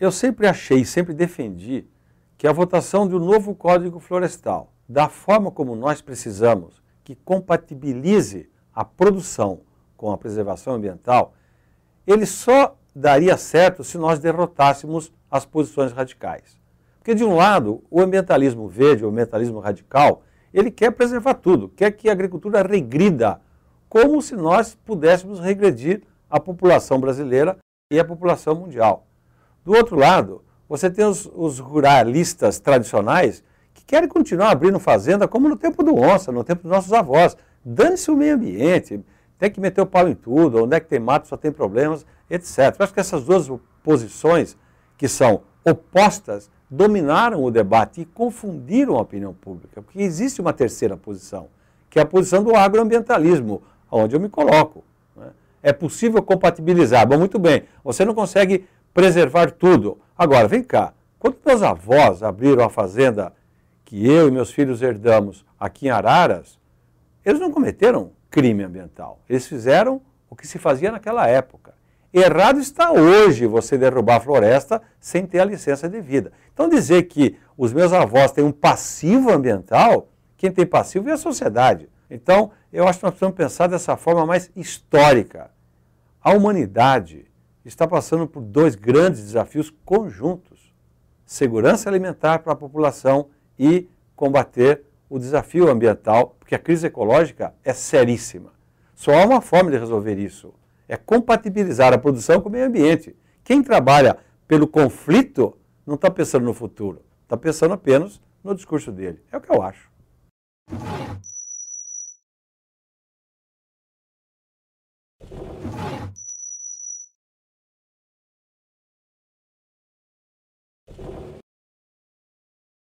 eu sempre achei, sempre defendi que a votação do novo Código Florestal, da forma como nós precisamos, que compatibilize a produção com a preservação ambiental, ele só daria certo se nós derrotássemos as posições radicais. Porque, de um lado, o ambientalismo verde, o ambientalismo radical, ele quer preservar tudo, quer que a agricultura regrida, como se nós pudéssemos regredir a população brasileira e a população mundial. Do outro lado, você tem os, os ruralistas tradicionais que querem continuar abrindo fazenda como no tempo do onça, no tempo dos nossos avós. Dane-se o meio ambiente, tem que meter o pau em tudo, onde é que tem mato só tem problemas, etc. Eu acho que essas duas posições, que são opostas, dominaram o debate e confundiram a opinião pública, porque existe uma terceira posição, que é a posição do agroambientalismo, onde eu me coloco. Né? É possível compatibilizar. Bom, muito bem, você não consegue preservar tudo. Agora, vem cá, quando meus avós abriram a fazenda que eu e meus filhos herdamos aqui em Araras, eles não cometeram crime ambiental. Eles fizeram o que se fazia naquela época. Errado está hoje você derrubar a floresta sem ter a licença devida. Então dizer que os meus avós têm um passivo ambiental, quem tem passivo é a sociedade. Então, eu acho que nós precisamos pensar dessa forma mais histórica. A humanidade está passando por dois grandes desafios conjuntos: segurança alimentar para a população e combater o desafio ambiental, porque a crise ecológica é seríssima. Só há uma forma de resolver isso: é compatibilizar a produção com o meio ambiente. Quem trabalha pelo conflito não está pensando no futuro, está pensando apenas no discurso dele. É o que eu acho.